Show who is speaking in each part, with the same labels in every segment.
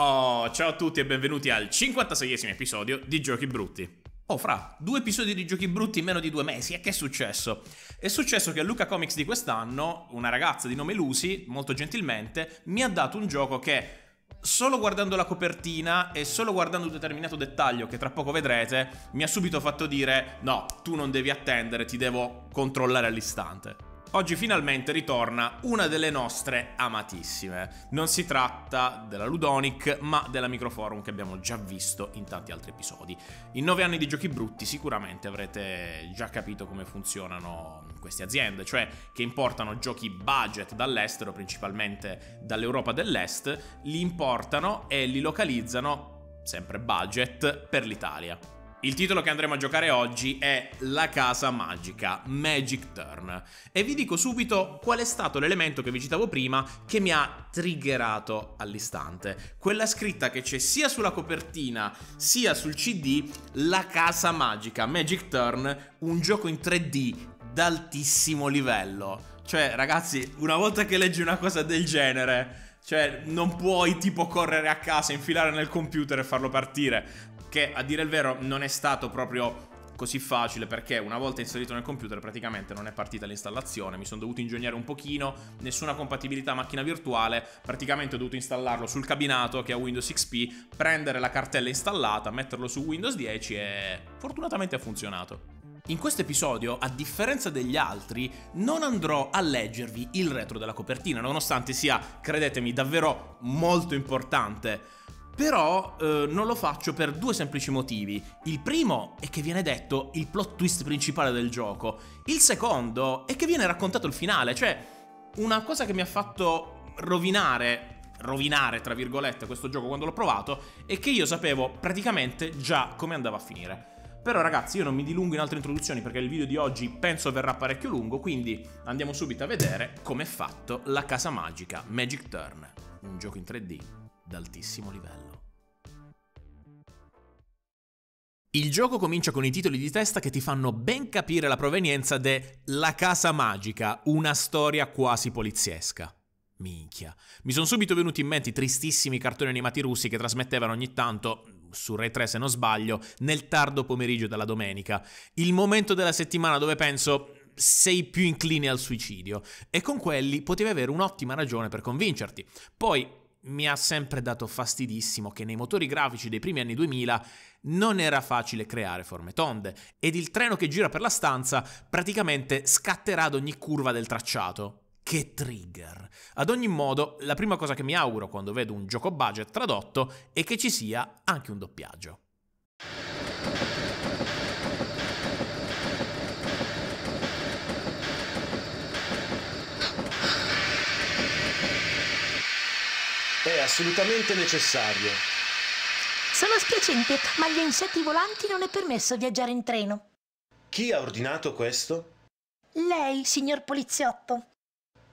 Speaker 1: Oh, ciao a tutti e benvenuti al 56esimo episodio di Giochi Brutti. Oh, fra, due episodi di giochi brutti in meno di due mesi, e che è successo? È successo che a Luca Comics di quest'anno, una ragazza di nome Lucy, molto gentilmente, mi ha dato un gioco che, solo guardando la copertina e solo guardando un determinato dettaglio che tra poco vedrete, mi ha subito fatto dire: no, tu non devi attendere, ti devo controllare all'istante. Oggi finalmente ritorna una delle nostre amatissime. Non si tratta della Ludonic, ma della Microforum che abbiamo già visto in tanti altri episodi. In nove anni di giochi brutti sicuramente avrete già capito come funzionano queste aziende, cioè che importano giochi budget dall'estero, principalmente dall'Europa dell'Est, li importano e li localizzano, sempre budget, per l'Italia. Il titolo che andremo a giocare oggi è La casa magica, Magic Turn, e vi dico subito qual è stato l'elemento che vi citavo prima che mi ha triggerato all'istante. Quella scritta che c'è sia sulla copertina sia sul CD, La casa magica, Magic Turn, un gioco in 3D d'altissimo livello. Cioè, ragazzi, una volta che leggi una cosa del genere, cioè, non puoi tipo correre a casa, infilare nel computer e farlo partire che a dire il vero non è stato proprio così facile perché una volta inserito nel computer praticamente non è partita l'installazione, mi sono dovuto ingegnare un pochino, nessuna compatibilità macchina virtuale, praticamente ho dovuto installarlo sul cabinato che ha Windows XP, prendere la cartella installata, metterlo su Windows 10 e fortunatamente ha funzionato. In questo episodio, a differenza degli altri, non andrò a leggervi il retro della copertina, nonostante sia, credetemi, davvero molto importante però eh, non lo faccio per due semplici motivi. Il primo è che viene detto il plot twist principale del gioco. Il secondo è che viene raccontato il finale, cioè una cosa che mi ha fatto rovinare rovinare, tra virgolette, questo gioco quando l'ho provato è che io sapevo praticamente già come andava a finire. Però ragazzi io non mi dilungo in altre introduzioni perché il video di oggi penso verrà parecchio lungo, quindi andiamo subito a vedere com'è fatto la casa magica Magic Turn, un gioco in 3D d'altissimo livello. Il gioco comincia con i titoli di testa che ti fanno ben capire la provenienza de La casa magica, una storia quasi poliziesca. Minchia. Mi sono subito venuti in mente i tristissimi cartoni animati russi che trasmettevano ogni tanto, su Rai 3 se non sbaglio, nel tardo pomeriggio della domenica. Il momento della settimana dove penso sei più incline al suicidio e con quelli potevi avere un'ottima ragione per convincerti. Poi mi ha sempre dato fastidissimo che nei motori grafici dei primi anni 2000 non era facile creare forme tonde ed il treno che gira per la stanza praticamente scatterà ad ogni curva del tracciato. Che trigger! Ad ogni modo, la prima cosa che mi auguro quando vedo un gioco budget tradotto è che ci sia anche un doppiaggio.
Speaker 2: È assolutamente necessario.
Speaker 3: Sono spiacente, ma agli insetti volanti non è permesso viaggiare in treno.
Speaker 2: Chi ha ordinato questo?
Speaker 3: Lei, signor poliziotto.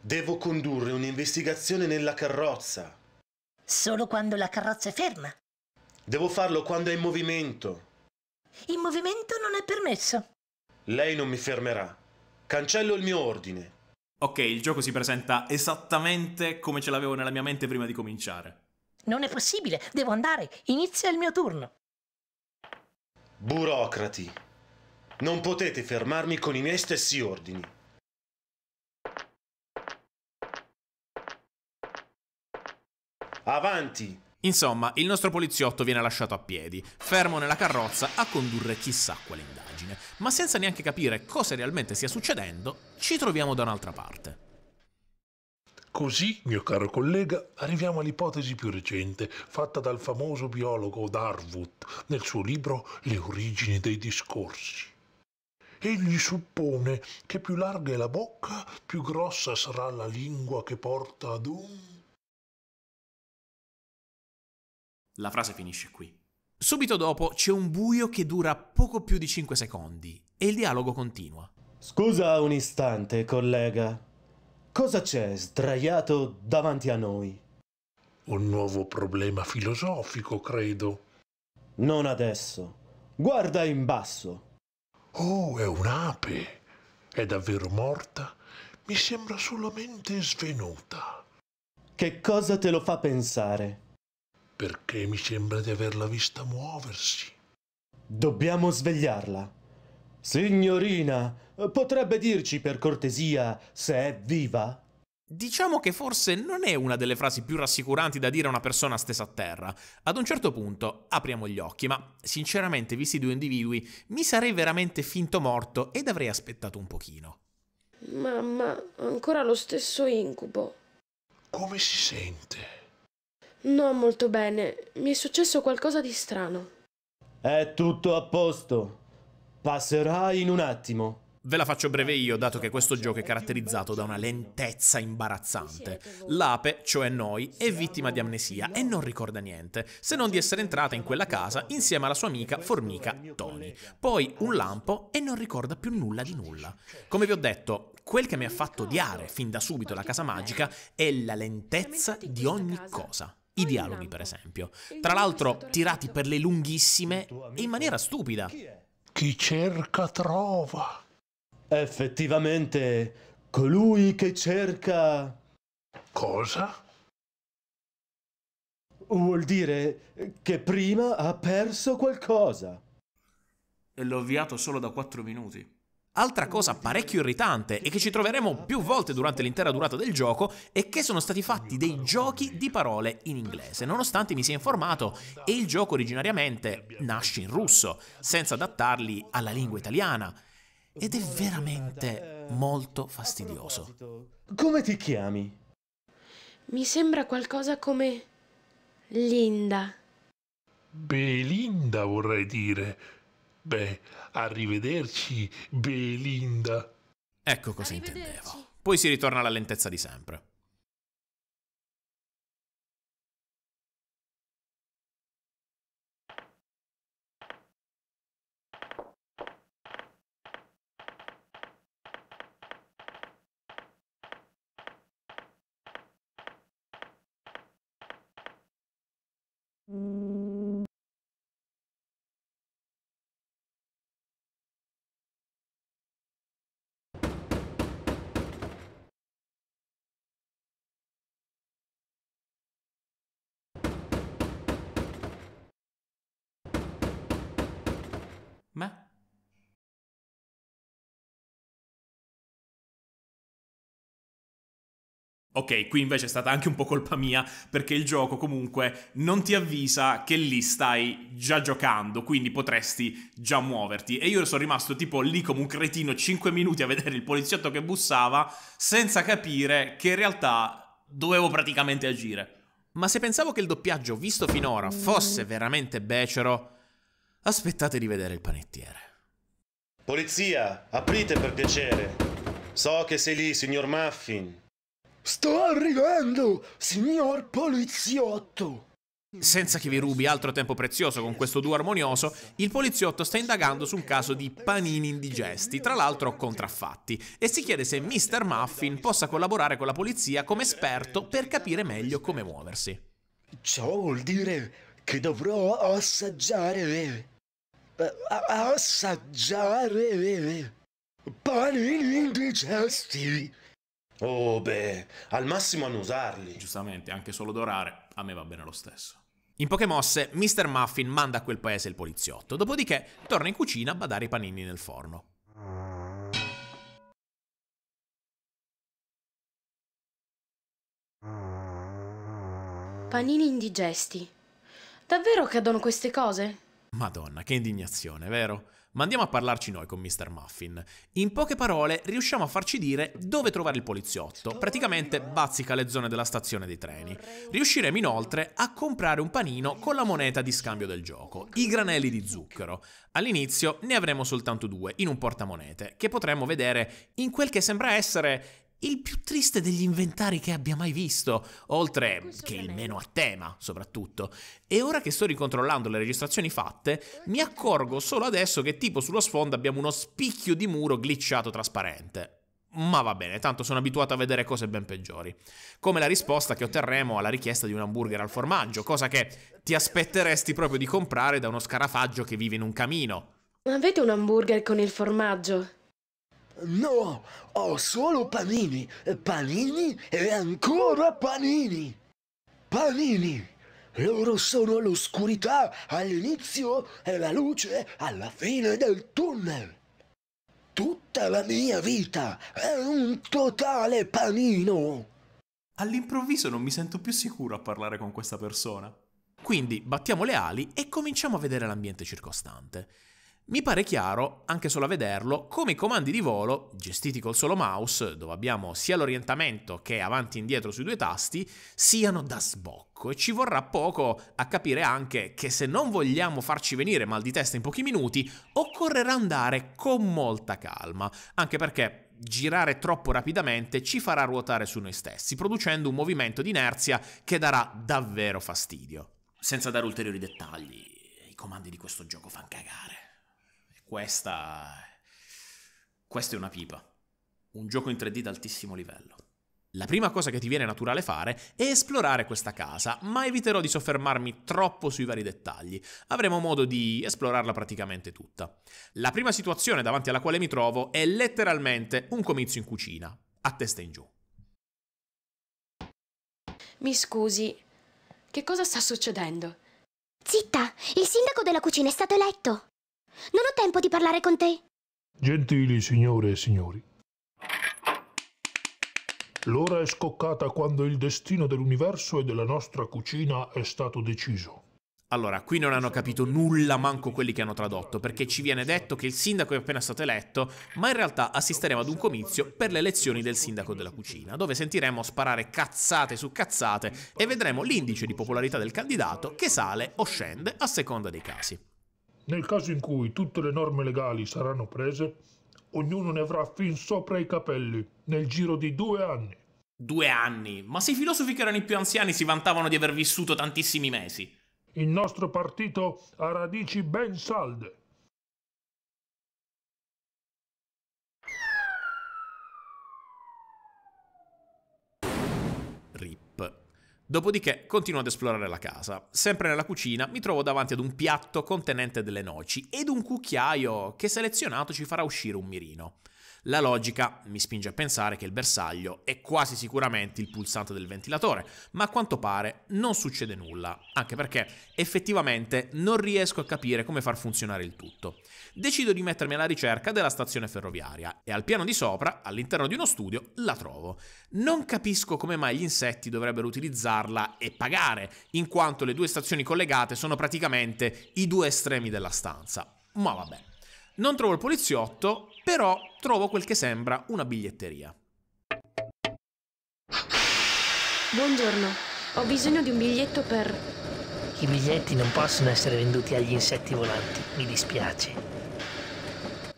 Speaker 2: Devo condurre un'investigazione nella carrozza. Solo quando la carrozza è ferma. Devo farlo quando è in movimento.
Speaker 3: In movimento non è permesso.
Speaker 1: Lei non mi fermerà. Cancello il mio ordine ok, il gioco si presenta esattamente come ce l'avevo nella mia mente prima di cominciare.
Speaker 3: Non è possibile, devo andare, inizia il mio turno.
Speaker 1: Burocrati,
Speaker 2: non potete fermarmi con i miei stessi ordini.
Speaker 1: Avanti! Insomma, il nostro poliziotto viene lasciato a piedi, fermo nella carrozza a condurre chissà quale indagine, ma senza neanche capire cosa realmente stia succedendo, ci troviamo da un'altra parte.
Speaker 4: Così, mio caro collega, arriviamo all'ipotesi più recente, fatta dal famoso biologo Darwood nel suo libro Le origini dei discorsi. Egli suppone che più larga è la bocca, più grossa sarà la lingua che porta ad un
Speaker 1: La frase finisce qui. Subito dopo c'è un buio che dura poco più di 5 secondi e il dialogo continua.
Speaker 2: Scusa un istante, collega. Cosa c'è sdraiato davanti a noi? Un nuovo problema filosofico, credo. Non adesso. Guarda in basso.
Speaker 4: Oh, è un'ape. È davvero morta? Mi sembra
Speaker 2: solamente svenuta. Che cosa te lo fa pensare?
Speaker 4: perché mi sembra di averla vista muoversi.
Speaker 2: Dobbiamo svegliarla. Signorina, potrebbe dirci per cortesia se è viva?
Speaker 1: Diciamo che forse non è una delle frasi più rassicuranti da dire a una persona stessa a terra. Ad un certo punto apriamo gli occhi, ma sinceramente, visti i due individui, mi sarei veramente finto morto ed avrei aspettato un pochino.
Speaker 5: Mamma, ancora lo stesso incubo. Come
Speaker 2: si sente?
Speaker 5: No, molto bene. Mi è successo qualcosa di strano.
Speaker 2: È tutto a posto. Passerà in un attimo.
Speaker 1: Ve la faccio breve io, dato che questo gioco è caratterizzato da una lentezza imbarazzante. L'ape, cioè noi, è vittima di amnesia e non ricorda niente, se non di essere entrata in quella casa insieme alla sua amica formica Tony. Poi un lampo e non ricorda più nulla di nulla. Come vi ho detto, quel che mi ha fatto odiare fin da subito la casa magica è la lentezza di ogni cosa. I dialoghi, per esempio. Tra l'altro, tirati per le lunghissime e in maniera stupida. Chi
Speaker 2: cerca trova. Effettivamente, colui che cerca... Cosa? Vuol dire che prima ha perso qualcosa.
Speaker 1: E l'ho avviato solo da quattro minuti. Altra cosa parecchio irritante e che ci troveremo più volte durante l'intera durata del gioco è che sono stati fatti dei giochi di parole in inglese, nonostante mi sia informato e il gioco originariamente nasce in russo, senza adattarli alla lingua italiana. Ed è veramente molto fastidioso. Come ti chiami?
Speaker 5: Mi sembra qualcosa come Linda.
Speaker 4: Belinda vorrei dire. Beh,
Speaker 1: arrivederci, Belinda. Ecco cosa intendevo. Poi si ritorna alla lentezza di sempre. Ok, qui invece è stata anche un po' colpa mia perché il gioco comunque non ti avvisa che lì stai già giocando, quindi potresti già muoverti. E io sono rimasto tipo lì come un cretino 5 minuti a vedere il poliziotto che bussava senza capire che in realtà dovevo praticamente agire. Ma se pensavo che il doppiaggio visto finora fosse veramente becero, aspettate di vedere il panettiere.
Speaker 2: Polizia, aprite per piacere. So che sei lì, signor Muffin. Sto arrivando, signor poliziotto!
Speaker 1: Senza che vi rubi altro tempo prezioso con questo duo armonioso, il poliziotto sta indagando su un caso di panini indigesti, tra l'altro contraffatti, e si chiede se Mr. Muffin possa collaborare con la polizia come esperto per capire meglio come muoversi.
Speaker 2: Ciò vuol dire che dovrò assaggiare. Eh, assaggiare.
Speaker 1: Eh, panini indigesti. Oh beh, al massimo a non usarli. Giustamente, anche solo dorare, a me va bene lo stesso. In poche mosse, Mr. Muffin manda a quel paese il poliziotto, dopodiché torna in cucina a badare i panini nel forno. Panini
Speaker 5: indigesti. Davvero cadono queste cose?
Speaker 1: Madonna, che indignazione, vero? Ma andiamo a parlarci noi con Mr. Muffin. In poche parole riusciamo a farci dire dove trovare il poliziotto, praticamente bazzica le zone della stazione dei treni. Riusciremo inoltre a comprare un panino con la moneta di scambio del gioco, i granelli di zucchero. All'inizio ne avremo soltanto due in un portamonete, che potremmo vedere in quel che sembra essere il più triste degli inventari che abbia mai visto, oltre che il meno a tema, soprattutto. E ora che sto ricontrollando le registrazioni fatte, mi accorgo solo adesso che tipo sullo sfondo abbiamo uno spicchio di muro glitchato trasparente. Ma va bene, tanto sono abituato a vedere cose ben peggiori. Come la risposta che otterremo alla richiesta di un hamburger al formaggio, cosa che ti aspetteresti proprio di comprare da uno scarafaggio che vive in un camino.
Speaker 5: avete un hamburger con il formaggio? No, ho solo panini, panini
Speaker 2: e ancora panini. Panini! Loro sono l'oscurità all'inizio e la luce alla fine del tunnel.
Speaker 1: Tutta la mia vita è un totale panino. All'improvviso non mi sento più sicuro a parlare con questa persona. Quindi battiamo le ali e cominciamo a vedere l'ambiente circostante. Mi pare chiaro, anche solo a vederlo, come i comandi di volo, gestiti col solo mouse, dove abbiamo sia l'orientamento che avanti e indietro sui due tasti, siano da sbocco e ci vorrà poco a capire anche che se non vogliamo farci venire mal di testa in pochi minuti, occorrerà andare con molta calma, anche perché girare troppo rapidamente ci farà ruotare su noi stessi, producendo un movimento di inerzia che darà davvero fastidio. Senza dare ulteriori dettagli, i comandi di questo gioco fanno cagare. Questa... Questa è una pipa. Un gioco in 3D d'altissimo livello. La prima cosa che ti viene naturale fare è esplorare questa casa, ma eviterò di soffermarmi troppo sui vari dettagli. Avremo modo di esplorarla praticamente tutta. La prima situazione davanti alla quale mi trovo è letteralmente un comizio in cucina, a testa in giù.
Speaker 5: Mi scusi, che cosa sta succedendo?
Speaker 3: Zitta, il sindaco della cucina è stato eletto. Non ho tempo di parlare con te.
Speaker 4: Gentili signore e signori. L'ora è scoccata quando il destino dell'universo e della nostra cucina è stato deciso.
Speaker 1: Allora, qui non hanno capito nulla manco quelli che hanno tradotto, perché ci viene detto che il sindaco è appena stato eletto, ma in realtà assisteremo ad un comizio per le elezioni del sindaco della cucina, dove sentiremo sparare cazzate su cazzate e vedremo l'indice di popolarità del candidato che sale o scende a seconda dei casi.
Speaker 4: Nel caso in cui tutte le norme legali saranno prese, ognuno ne avrà fin sopra i capelli, nel giro di due anni.
Speaker 1: Due anni? Ma se i filosofi che erano i più anziani si vantavano di aver vissuto tantissimi mesi.
Speaker 4: Il nostro partito ha radici ben salde.
Speaker 1: Dopodiché continuo ad esplorare la casa. Sempre nella cucina mi trovo davanti ad un piatto contenente delle noci ed un cucchiaio che selezionato ci farà uscire un mirino. La logica mi spinge a pensare che il bersaglio è quasi sicuramente il pulsante del ventilatore, ma a quanto pare non succede nulla, anche perché effettivamente non riesco a capire come far funzionare il tutto. Decido di mettermi alla ricerca della stazione ferroviaria e al piano di sopra, all'interno di uno studio, la trovo. Non capisco come mai gli insetti dovrebbero utilizzarla e pagare, in quanto le due stazioni collegate sono praticamente i due estremi della stanza. Ma vabbè. Non trovo il poliziotto però trovo quel che sembra una biglietteria.
Speaker 5: Buongiorno, ho bisogno di un biglietto per...
Speaker 6: I biglietti non possono essere venduti agli insetti volanti, mi dispiace.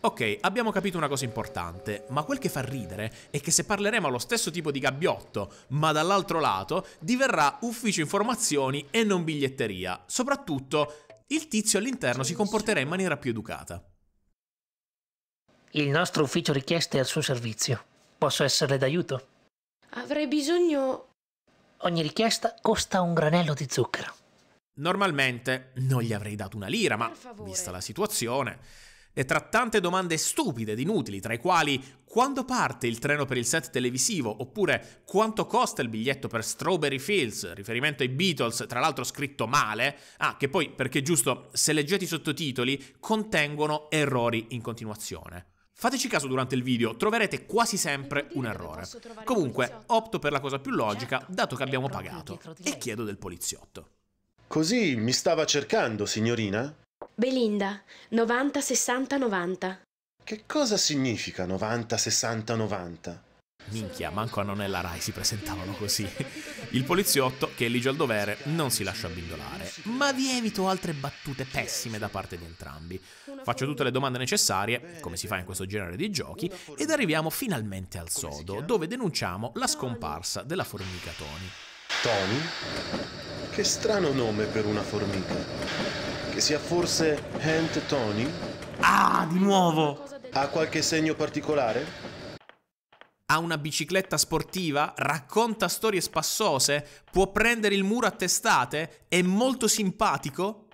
Speaker 1: Ok, abbiamo capito una cosa importante, ma quel che fa ridere è che se parleremo allo stesso tipo di gabbiotto, ma dall'altro lato, diverrà ufficio informazioni e non biglietteria. Soprattutto, il tizio all'interno si comporterà in maniera più educata.
Speaker 6: Il nostro ufficio richieste è al suo servizio. Posso esserle d'aiuto? Avrei
Speaker 3: bisogno...
Speaker 6: Ogni richiesta costa un granello di zucchero.
Speaker 1: Normalmente non gli avrei dato una lira, ma vista la situazione... E tra tante domande stupide ed inutili, tra i quali quando parte il treno per il set televisivo, oppure quanto costa il biglietto per Strawberry Fields, riferimento ai Beatles, tra l'altro scritto male, ah, che poi, perché giusto, se leggete i sottotitoli, contengono errori in continuazione. Fateci caso durante il video, troverete quasi sempre un errore. Comunque, opto per la cosa più logica, certo, dato che abbiamo pagato, e chiedo del poliziotto. Così mi
Speaker 2: stava cercando, signorina?
Speaker 5: Belinda, 90 60 90.
Speaker 1: Che cosa significa 90 60 90? Minchia, manco a non Rai si presentavano così. Il poliziotto, che è ligio al dovere, non si lascia abbindolare, ma vi evito altre battute pessime da parte di entrambi. Faccio tutte le domande necessarie, come si fa in questo genere di giochi, ed arriviamo finalmente al sodo, dove denunciamo la scomparsa della formica Tony.
Speaker 2: Tony? Che strano nome per una formica. Che sia forse Hent Tony? Ah, di nuovo! Ha qualche segno particolare?
Speaker 1: ha una bicicletta sportiva, racconta storie spassose, può prendere il muro a testate, è molto simpatico?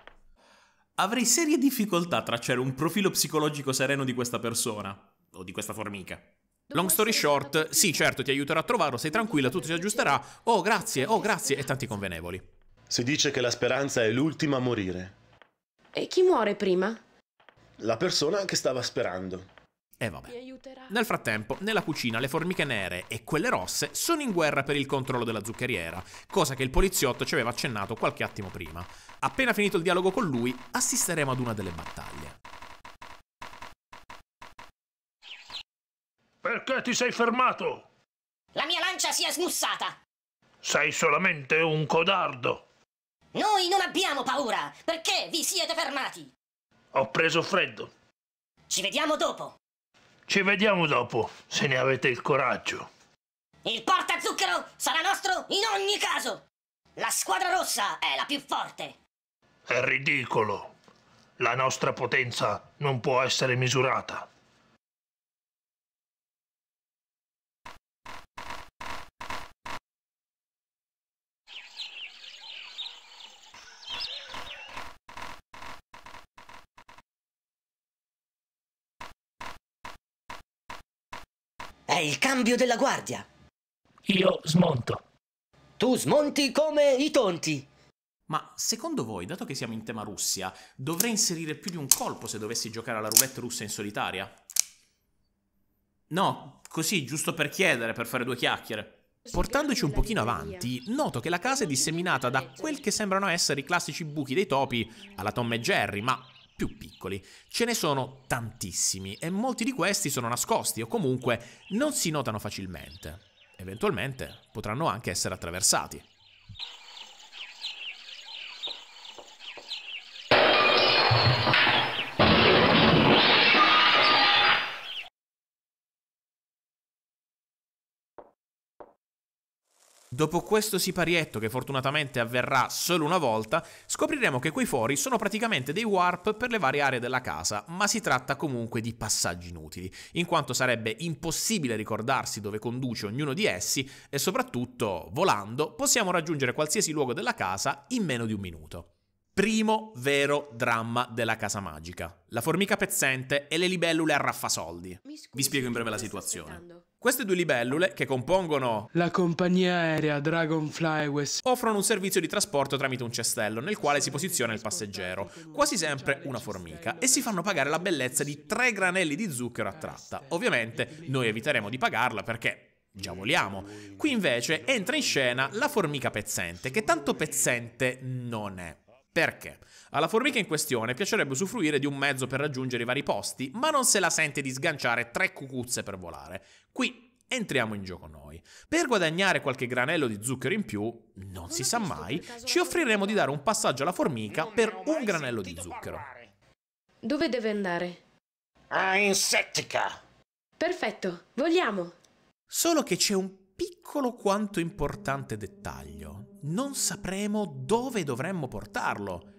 Speaker 1: Avrei serie difficoltà a tracciare un profilo psicologico sereno di questa persona, o di questa formica. Long story short, sì certo ti aiuterò a trovarlo, sei tranquilla, tutto si aggiusterà, oh grazie, oh grazie, e tanti convenevoli.
Speaker 2: Si dice che la speranza è l'ultima
Speaker 1: a morire.
Speaker 5: E chi muore prima?
Speaker 1: La persona che stava sperando. E eh vabbè. Nel frattempo, nella cucina le formiche nere e quelle rosse sono in guerra per il controllo della zuccheriera, cosa che il poliziotto ci aveva accennato qualche attimo prima. Appena finito il dialogo con lui, assisteremo ad una delle battaglie. Perché ti sei fermato?
Speaker 3: La mia lancia si è smussata!
Speaker 6: Sei solamente un codardo!
Speaker 3: Noi non abbiamo paura! Perché vi siete fermati?
Speaker 6: Ho preso freddo.
Speaker 3: Ci vediamo dopo!
Speaker 6: Ci vediamo dopo, se ne avete il coraggio.
Speaker 3: Il portazucchero sarà nostro in ogni caso! La squadra rossa è la più forte!
Speaker 6: È ridicolo. La nostra potenza non può essere misurata.
Speaker 3: È il cambio della guardia. Io
Speaker 1: smonto. Tu smonti come i tonti. Ma secondo voi, dato che siamo in tema Russia, dovrei inserire più di un colpo se dovessi giocare alla roulette russa in solitaria? No, così, giusto per chiedere, per fare due chiacchiere. Portandoci un pochino avanti, noto che la casa è disseminata da quel che sembrano essere i classici buchi dei topi alla Tom e Jerry, ma più piccoli. Ce ne sono tantissimi e molti di questi sono nascosti o comunque non si notano facilmente. Eventualmente potranno anche essere attraversati. Dopo questo siparietto, che fortunatamente avverrà solo una volta, scopriremo che quei fori sono praticamente dei warp per le varie aree della casa, ma si tratta comunque di passaggi inutili, in quanto sarebbe impossibile ricordarsi dove conduce ognuno di essi e soprattutto, volando, possiamo raggiungere qualsiasi luogo della casa in meno di un minuto. Primo vero dramma della casa magica, la formica pezzente e le libellule a raffasoldi. Vi spiego in breve la situazione. Queste due libellule, che compongono la compagnia aerea Dragonflyways, offrono un servizio di trasporto tramite un cestello nel quale si posiziona il passeggero, quasi sempre una formica, e si fanno pagare la bellezza di tre granelli di zucchero a tratta. Ovviamente noi eviteremo di pagarla perché Già voliamo. Qui invece entra in scena la formica pezzente, che tanto pezzente non è. Perché? Alla formica in questione piacerebbe usufruire di un mezzo per raggiungere i vari posti, ma non se la sente di sganciare tre cucuzze per volare. Qui entriamo in gioco noi. Per guadagnare qualche granello di zucchero in più, non si sa mai, ci offriremo di dare un passaggio alla formica per un granello di zucchero.
Speaker 5: Dove deve andare? A
Speaker 1: Insettica! Perfetto, vogliamo! Solo che c'è un piccolo quanto importante dettaglio non sapremo dove dovremmo portarlo.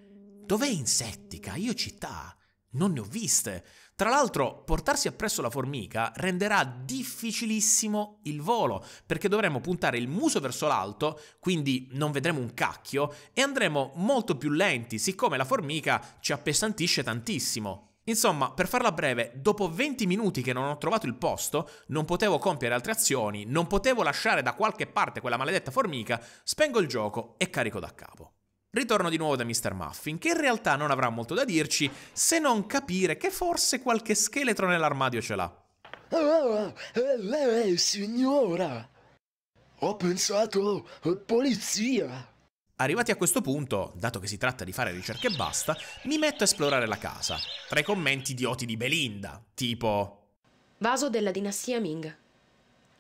Speaker 1: Dov'è Insettica? Io città. Non ne ho viste. Tra l'altro, portarsi appresso la formica renderà difficilissimo il volo, perché dovremo puntare il muso verso l'alto, quindi non vedremo un cacchio, e andremo molto più lenti, siccome la formica ci appesantisce tantissimo. Insomma, per farla breve, dopo 20 minuti che non ho trovato il posto, non potevo compiere altre azioni, non potevo lasciare da qualche parte quella maledetta formica, spengo il gioco e carico da capo. Ritorno di nuovo da Mr. Muffin, che in realtà non avrà molto da dirci se non capire che forse qualche scheletro nell'armadio ce l'ha.
Speaker 2: Oh, ah, lei, signora! Ho pensato polizia!
Speaker 1: Arrivati a questo punto, dato che si tratta di fare ricerche e basta, mi metto a esplorare la casa, tra i commenti idioti di Belinda, tipo...
Speaker 5: Vaso della dinastia Ming.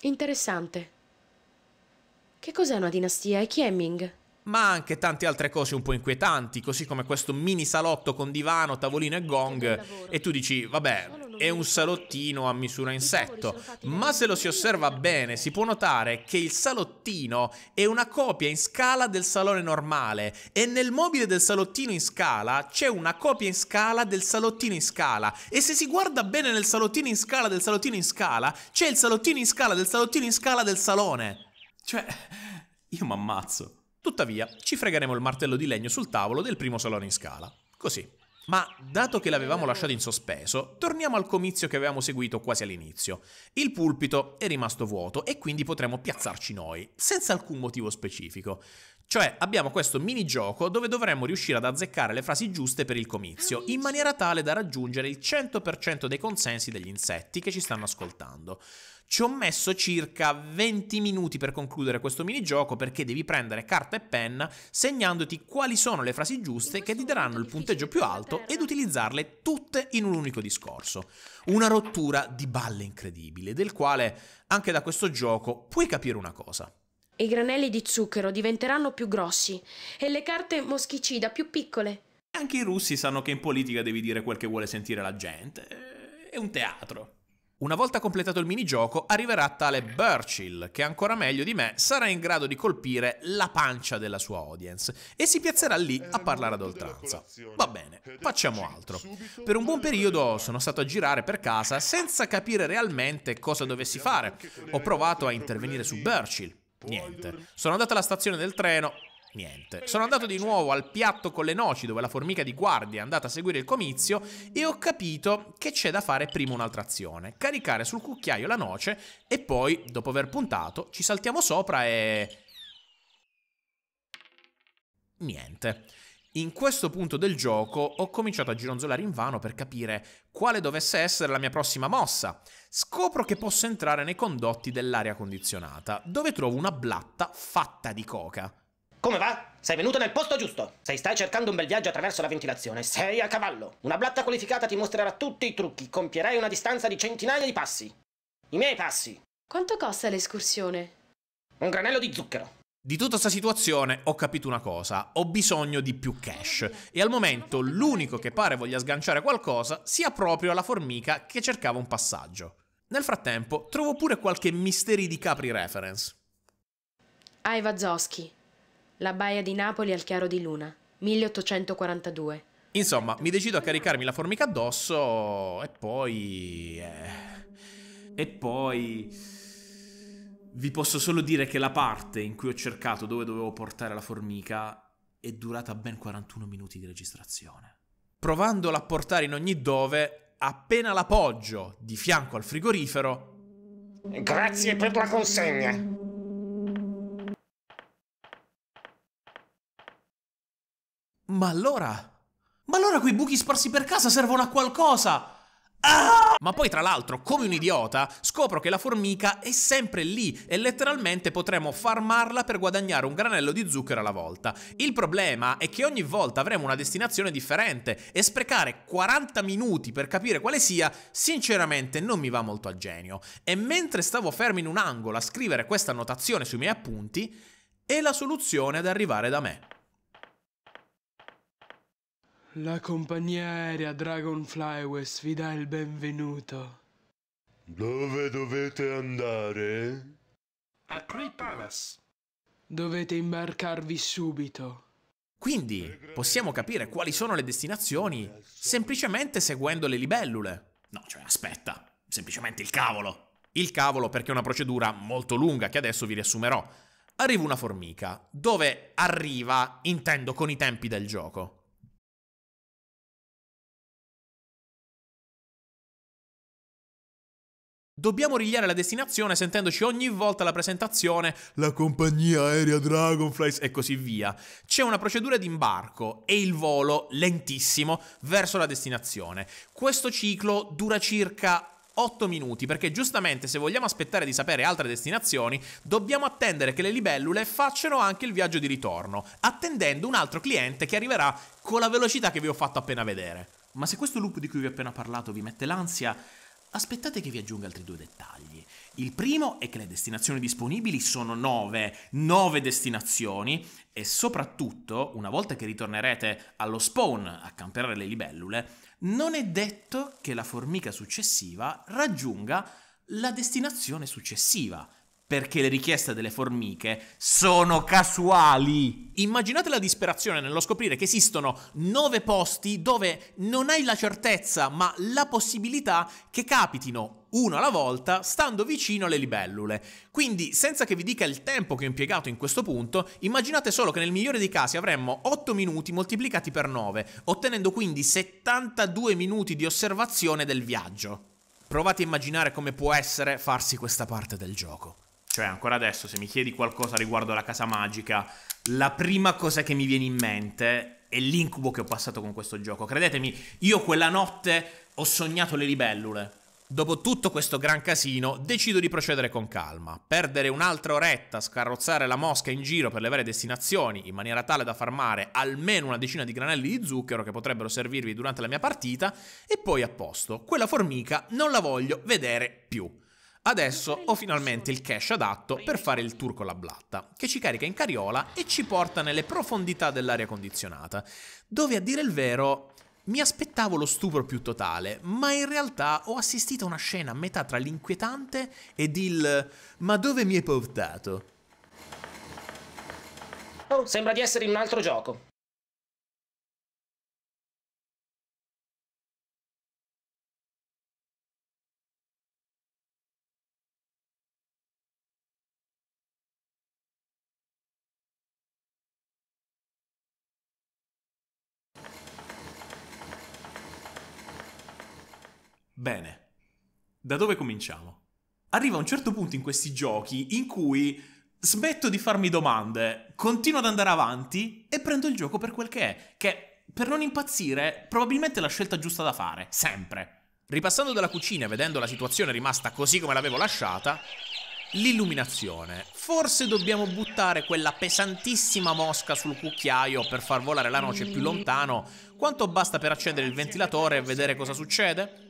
Speaker 5: Interessante. Che cos'è una dinastia e chi è Ming?
Speaker 1: ma anche tante altre cose un po' inquietanti, così come questo mini salotto con divano, tavolino e gong, e tu dici, vabbè, è un salottino a misura insetto, ma se lo si osserva bene si può notare che il salottino è una copia in scala del salone normale e nel mobile del salottino in scala c'è una copia in scala del salottino in scala e se si guarda bene nel salottino in scala del salottino in scala c'è il salottino in scala del salottino in scala del salone. Cioè, io mi ammazzo. Tuttavia, ci fregheremo il martello di legno sul tavolo del primo salone in scala. Così. Ma, dato che l'avevamo lasciato in sospeso, torniamo al comizio che avevamo seguito quasi all'inizio. Il pulpito è rimasto vuoto e quindi potremo piazzarci noi, senza alcun motivo specifico. Cioè abbiamo questo minigioco dove dovremmo riuscire ad azzeccare le frasi giuste per il comizio, in maniera tale da raggiungere il 100% dei consensi degli insetti che ci stanno ascoltando. Ci ho messo circa 20 minuti per concludere questo minigioco perché devi prendere carta e penna segnandoti quali sono le frasi giuste che ti daranno il punteggio più alto ed utilizzarle tutte in un unico discorso. Una rottura di balle incredibile, del quale anche da questo gioco puoi capire una cosa
Speaker 5: i granelli di zucchero diventeranno più grossi e le carte moschicida più piccole.
Speaker 1: Anche i russi sanno che in politica devi dire quel che vuole sentire la gente. È un teatro. Una volta completato il minigioco arriverà tale Burchill, che ancora meglio di me sarà in grado di colpire la pancia della sua audience e si piazzerà lì a parlare ad oltranza. Va bene, facciamo altro. Per un buon periodo sono stato a girare per casa senza capire realmente cosa dovessi fare. Ho provato a intervenire su Burchill, niente. Sono andato alla stazione del treno, Niente. Sono andato di nuovo al piatto con le noci dove la formica di guardia è andata a seguire il comizio e ho capito che c'è da fare prima un'altra azione. Caricare sul cucchiaio la noce e poi, dopo aver puntato, ci saltiamo sopra e... Niente. In questo punto del gioco ho cominciato a gironzolare in vano per capire quale dovesse essere la mia prossima mossa. Scopro che posso entrare nei condotti dell'aria condizionata, dove trovo una blatta fatta di coca. Come va? Sei venuto nel posto giusto! Se stai cercando un bel viaggio
Speaker 5: attraverso la ventilazione, sei a cavallo! Una blatta qualificata ti mostrerà tutti i trucchi, compierai una distanza di centinaia di passi. I miei passi! Quanto costa l'escursione? Un granello di
Speaker 1: zucchero. Di tutta questa situazione ho capito una cosa, ho bisogno di più cash e al momento l'unico che pare voglia sganciare qualcosa sia proprio la formica che cercava un passaggio. Nel frattempo trovo pure qualche misteri di Capri reference.
Speaker 5: Aiva Zoschi, la baia di Napoli al chiaro di luna, 1842.
Speaker 1: Insomma, mi decido a caricarmi la formica addosso e poi... Eh, e poi... Vi posso solo dire che la parte in cui ho cercato dove dovevo portare la formica è durata ben 41 minuti di registrazione. Provandola a portare in ogni dove, appena l'appoggio di fianco al frigorifero... Grazie per la consegna. Ma allora? Ma allora quei buchi sparsi per casa servono a qualcosa! Ah! Ma poi tra l'altro, come un idiota, scopro che la formica è sempre lì e letteralmente potremo farmarla per guadagnare un granello di zucchero alla volta. Il problema è che ogni volta avremo una destinazione differente e sprecare 40 minuti per capire quale sia, sinceramente non mi va molto a genio. E mentre stavo fermo in un angolo a scrivere questa annotazione sui miei appunti, è la soluzione ad arrivare da me.
Speaker 5: La compagnia aerea Dragonfly West vi dà il benvenuto.
Speaker 1: Dove dovete andare?
Speaker 2: A Cree Palace.
Speaker 1: Dovete imbarcarvi subito. Quindi possiamo capire quali sono le destinazioni semplicemente seguendo le libellule. No, cioè aspetta, semplicemente il cavolo. Il cavolo perché è una procedura molto lunga che adesso vi riassumerò. Arriva una formica, dove arriva intendo con i tempi del gioco. Dobbiamo rigliare la destinazione sentendoci ogni volta la presentazione, la compagnia aerea Dragonflies e così via. C'è una procedura di imbarco e il volo lentissimo verso la destinazione. Questo ciclo dura circa 8 minuti, perché giustamente se vogliamo aspettare di sapere altre destinazioni, dobbiamo attendere che le libellule facciano anche il viaggio di ritorno, attendendo un altro cliente che arriverà con la velocità che vi ho fatto appena vedere. Ma se questo loop di cui vi ho appena parlato vi mette l'ansia, Aspettate che vi aggiunga altri due dettagli. Il primo è che le destinazioni disponibili sono 9, 9 destinazioni e soprattutto, una volta che ritornerete allo spawn a camperare le libellule, non è detto che la formica successiva raggiunga la destinazione successiva perché le richieste delle formiche sono casuali. Immaginate la disperazione nello scoprire che esistono nove posti dove non hai la certezza, ma la possibilità che capitino uno alla volta, stando vicino alle libellule. Quindi, senza che vi dica il tempo che ho impiegato in questo punto, immaginate solo che nel migliore dei casi avremmo 8 minuti moltiplicati per 9, ottenendo quindi 72 minuti di osservazione del viaggio. Provate a immaginare come può essere farsi questa parte del gioco. Cioè, ancora adesso, se mi chiedi qualcosa riguardo la casa magica, la prima cosa che mi viene in mente è l'incubo che ho passato con questo gioco. Credetemi, io quella notte ho sognato le libellule. Dopo tutto questo gran casino, decido di procedere con calma. Perdere un'altra oretta, scarrozzare la mosca in giro per le varie destinazioni, in maniera tale da farmare almeno una decina di granelli di zucchero che potrebbero servirvi durante la mia partita, e poi a posto. Quella formica non la voglio vedere più. Adesso ho finalmente il cash adatto per fare il tour con la blatta, che ci carica in cariola e ci porta nelle profondità dell'aria condizionata, dove a dire il vero mi aspettavo lo stupro più totale, ma in realtà ho assistito a una scena a metà tra l'inquietante ed il ma dove mi hai portato? Oh, sembra di essere in un altro gioco. Bene, da dove cominciamo? Arriva un certo punto in questi giochi in cui smetto di farmi domande, continuo ad andare avanti e prendo il gioco per quel che è, che per non impazzire probabilmente è la scelta giusta da fare, sempre. Ripassando dalla cucina e vedendo la situazione rimasta così come l'avevo lasciata, l'illuminazione. Forse dobbiamo buttare quella pesantissima mosca sul cucchiaio per far volare la noce più lontano, quanto basta per accendere il ventilatore e vedere cosa succede?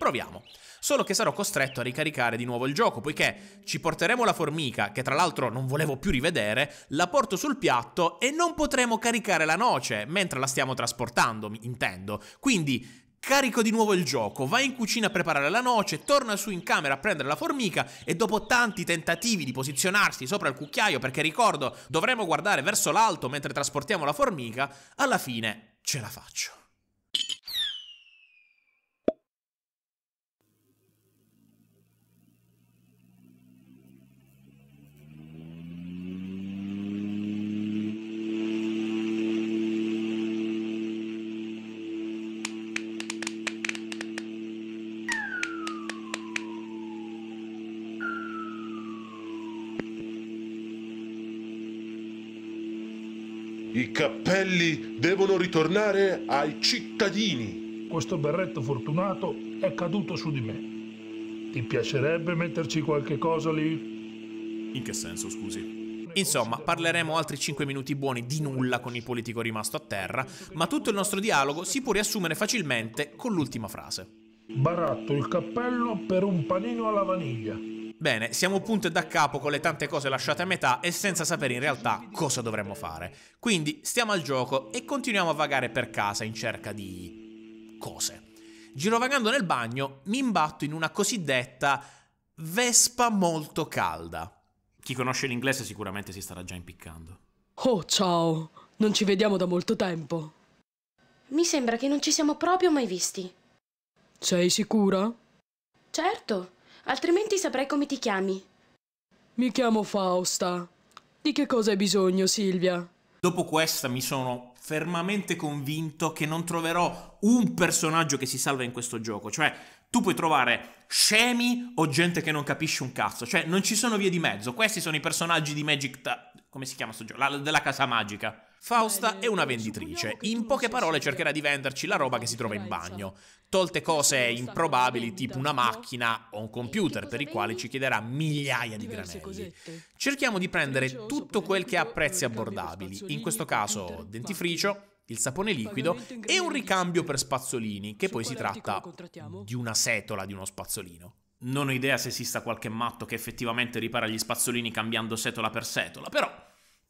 Speaker 1: proviamo. Solo che sarò costretto a ricaricare di nuovo il gioco, poiché ci porteremo la formica, che tra l'altro non volevo più rivedere, la porto sul piatto e non potremo caricare la noce mentre la stiamo trasportando, intendo. Quindi Carico di nuovo il gioco, vai in cucina a preparare la noce, torna su in camera a prendere la formica e dopo tanti tentativi di posizionarsi sopra il cucchiaio, perché ricordo dovremo guardare verso l'alto mentre trasportiamo la formica, alla fine ce la faccio.
Speaker 4: cappelli devono ritornare ai cittadini. Questo berretto fortunato è caduto su di me. Ti piacerebbe metterci qualche cosa lì? In che senso, scusi?
Speaker 1: Insomma, parleremo altri 5 minuti buoni di nulla con il politico rimasto a terra, ma tutto il nostro dialogo si può riassumere facilmente con l'ultima frase.
Speaker 4: Baratto il cappello per un panino alla vaniglia.
Speaker 1: Bene, siamo punte da capo con le tante cose lasciate a metà e senza sapere in realtà cosa dovremmo fare. Quindi stiamo al gioco e continuiamo a vagare per casa in cerca di... cose. Girovagando nel bagno mi imbatto in una cosiddetta vespa molto calda. Chi conosce l'inglese sicuramente si starà già impiccando.
Speaker 5: Oh, ciao! Non ci vediamo da molto tempo. Mi sembra che non ci siamo proprio mai visti. Sei sicura? Certo altrimenti saprei come ti chiami. Mi chiamo Fausta. Di che cosa hai bisogno, Silvia?
Speaker 1: Dopo questa mi sono fermamente convinto che non troverò un personaggio che si salva in questo gioco. Cioè, tu puoi trovare scemi o gente che non capisce un cazzo. Cioè, non ci sono vie di mezzo. Questi sono i personaggi di Magic... Ta- come si chiama sto gioco? La- della casa magica. Fausta è una venditrice. In poche parole cercherà di venderci la roba che si trova in bagno. Tolte cose improbabili tipo una macchina o un computer per i quali ci chiederà migliaia di granelli. Cerchiamo di prendere tutto quel che ha prezzi abbordabili, in questo caso dentifricio, il sapone liquido e un ricambio per spazzolini, che poi si tratta di una setola di uno spazzolino. Non ho idea se esista qualche matto che effettivamente ripara gli spazzolini cambiando setola per setola, però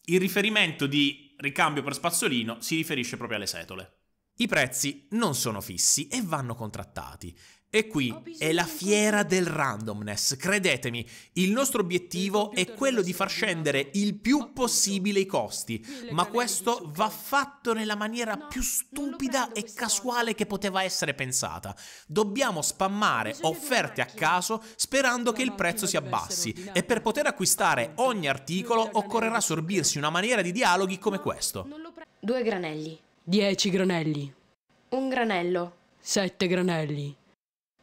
Speaker 1: il riferimento di ricambio per spazzolino si riferisce proprio alle setole. I prezzi non sono fissi e vanno contrattati e qui è la fiera del randomness, credetemi, il nostro obiettivo è quello di far scendere il più possibile i costi, ma questo va fatto nella maniera più stupida e casuale che poteva essere pensata. Dobbiamo spammare offerte a caso sperando che il prezzo si abbassi e per poter acquistare ogni articolo occorrerà sorbirsi una maniera di dialoghi come questo.
Speaker 5: Due granelli. Dieci granelli. Un granello. Sette granelli.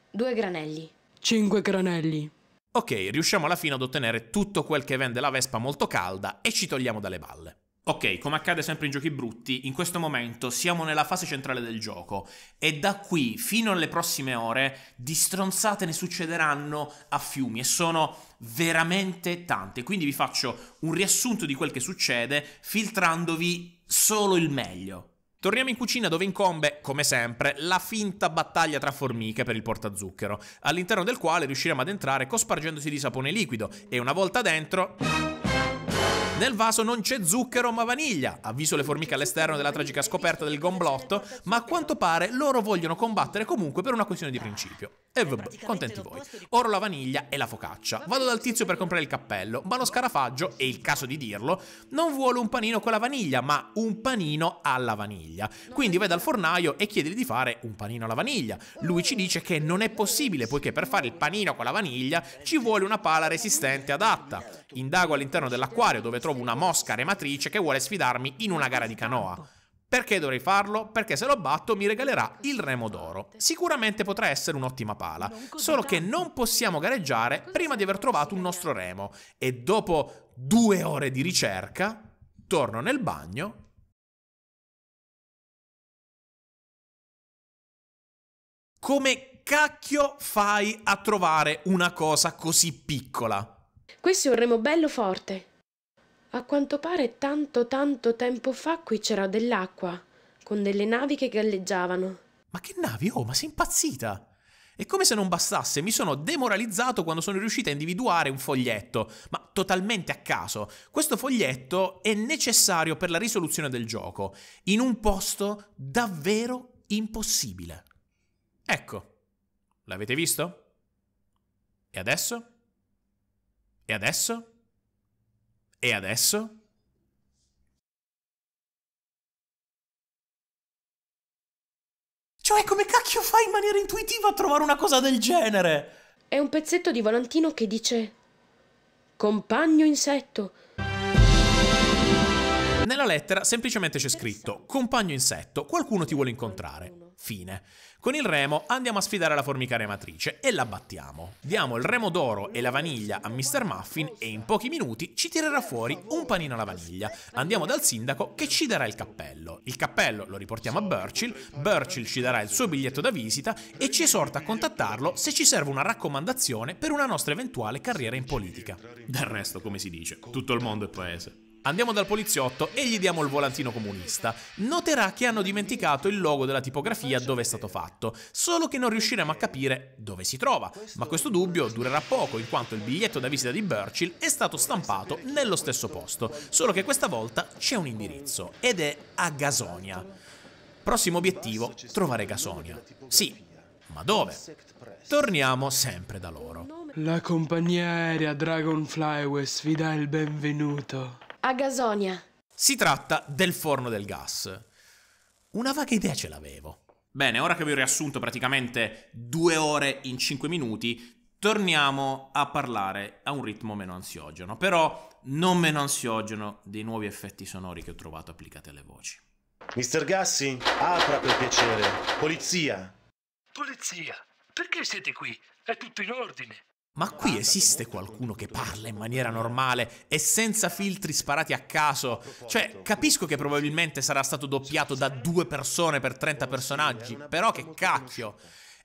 Speaker 5: Due granelli. Cinque granelli.
Speaker 1: Ok, riusciamo alla fine ad ottenere tutto quel che vende la Vespa molto calda e ci togliamo dalle balle. Ok, come accade sempre in giochi brutti, in questo momento siamo nella fase centrale del gioco e da qui fino alle prossime ore di stronzate ne succederanno a fiumi e sono veramente tante. Quindi vi faccio un riassunto di quel che succede filtrandovi solo il meglio. Torniamo in cucina dove incombe, come sempre, la finta battaglia tra formiche per il portazucchero, all'interno del quale riusciremo ad entrare cospargendosi di sapone liquido e una volta dentro... Nel vaso non c'è zucchero ma vaniglia, avviso le formiche all'esterno della tragica scoperta del gomblotto, ma a quanto pare loro vogliono combattere comunque per una questione di principio. E vabbè, contenti voi. Oro la vaniglia e la focaccia. Vado dal tizio per comprare il cappello, ma lo scarafaggio, è il caso di dirlo, non vuole un panino con la vaniglia, ma un panino alla vaniglia. Quindi vai dal fornaio e chiedili di fare un panino alla vaniglia. Lui ci dice che non è possibile, poiché per fare il panino con la vaniglia ci vuole una pala resistente adatta. Indago all'interno dell'acquario dove trovo una mosca rematrice che vuole sfidarmi in una gara di canoa. Perché dovrei farlo? Perché se lo batto mi regalerà il remo d'oro. Sicuramente potrà essere un'ottima pala, solo che non possiamo gareggiare prima di aver trovato un nostro remo. E dopo due ore di ricerca, torno nel bagno Come cacchio fai a trovare una cosa così piccola?
Speaker 5: Questo è un remo bello forte a quanto pare tanto tanto tempo fa qui c'era dell'acqua con delle navi che
Speaker 1: galleggiavano ma che navi oh ma sei impazzita e come se non bastasse, mi sono demoralizzato quando sono riuscita a individuare un foglietto, ma totalmente a caso. Questo foglietto è necessario per la risoluzione del gioco, in un posto davvero impossibile. Ecco, l'avete visto? E adesso? E adesso? E adesso?
Speaker 2: Cioè, come cacchio fai in maniera intuitiva a trovare una cosa del genere? È un
Speaker 5: pezzetto di volantino che dice Compagno insetto,
Speaker 1: nella lettera semplicemente c'è scritto compagno insetto, qualcuno ti vuole incontrare. Fine. Con il remo andiamo a sfidare la formica rematrice e la battiamo. Diamo il remo d'oro e la vaniglia a Mr. Muffin e in pochi minuti ci tirerà fuori un panino alla vaniglia. Andiamo dal sindaco che ci darà il cappello. Il cappello lo riportiamo a Burchill, Burchill ci darà il suo biglietto da visita e ci esorta a contattarlo se ci serve una raccomandazione per una nostra eventuale carriera in politica. Del resto, come si dice, tutto il mondo è paese. Andiamo dal poliziotto e gli diamo il volantino comunista. Noterà che hanno dimenticato il logo della tipografia dove è stato fatto, solo che non riusciremo a capire dove si trova, ma questo dubbio durerà poco in quanto il biglietto da visita di Burchill è stato stampato nello stesso posto, solo che questa volta c'è un indirizzo ed è a Gasonia. Prossimo obiettivo, trovare Gasonia. Sì, ma dove? Torniamo sempre da loro. La compagnia aerea Dragonfly West vi dà il benvenuto. A Gasonia. Si tratta del forno del gas. Una vaga idea ce l'avevo. Bene, ora che vi ho riassunto praticamente due ore in cinque minuti, torniamo a parlare a un ritmo meno ansiogeno, però non meno ansiogeno dei nuovi effetti sonori che ho trovato applicati alle voci. Mister Gassi, apra per piacere. Polizia.
Speaker 6: Polizia, perché siete qui? È tutto in ordine.
Speaker 1: Ma qui esiste qualcuno che parla in maniera normale e senza filtri sparati a caso? Cioè, capisco che probabilmente sarà stato doppiato da due persone per 30 personaggi, però che cacchio!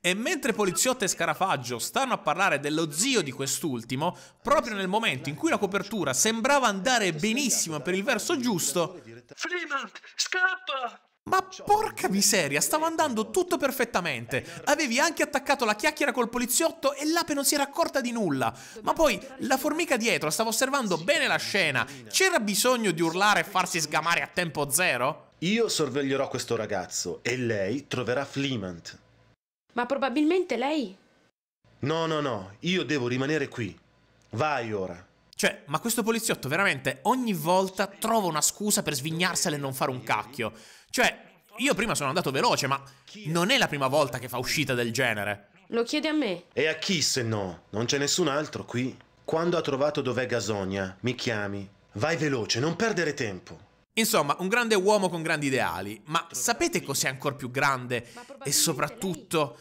Speaker 1: E mentre Poliziotto e Scarafaggio stanno a parlare dello zio di quest'ultimo, proprio nel momento in cui la copertura sembrava andare benissimo per il verso giusto...
Speaker 2: Freeman, scappa!
Speaker 1: Ma porca miseria, stava andando tutto perfettamente. Avevi anche attaccato la chiacchiera col poliziotto e l'ape non si era accorta di nulla. Ma poi la formica dietro stava osservando bene la scena. C'era bisogno di urlare e farsi sgamare a tempo zero?
Speaker 2: Io sorveglierò questo ragazzo e lei troverà Fleamant.
Speaker 5: Ma probabilmente lei...
Speaker 2: No, no, no, io
Speaker 1: devo rimanere qui. Vai ora. Cioè, ma questo poliziotto veramente ogni volta trova una scusa per svignarsela e non fare un cacchio. Cioè, io prima sono andato veloce, ma non è la prima volta che fa uscita del genere. Lo chiedi a me? E a chi se no?
Speaker 2: Non c'è nessun altro qui. Quando ha trovato dov'è Gasonia, mi chiami. Vai veloce, non
Speaker 1: perdere tempo. Insomma, un grande uomo con grandi ideali, ma sapete cos'è ancora più grande e soprattutto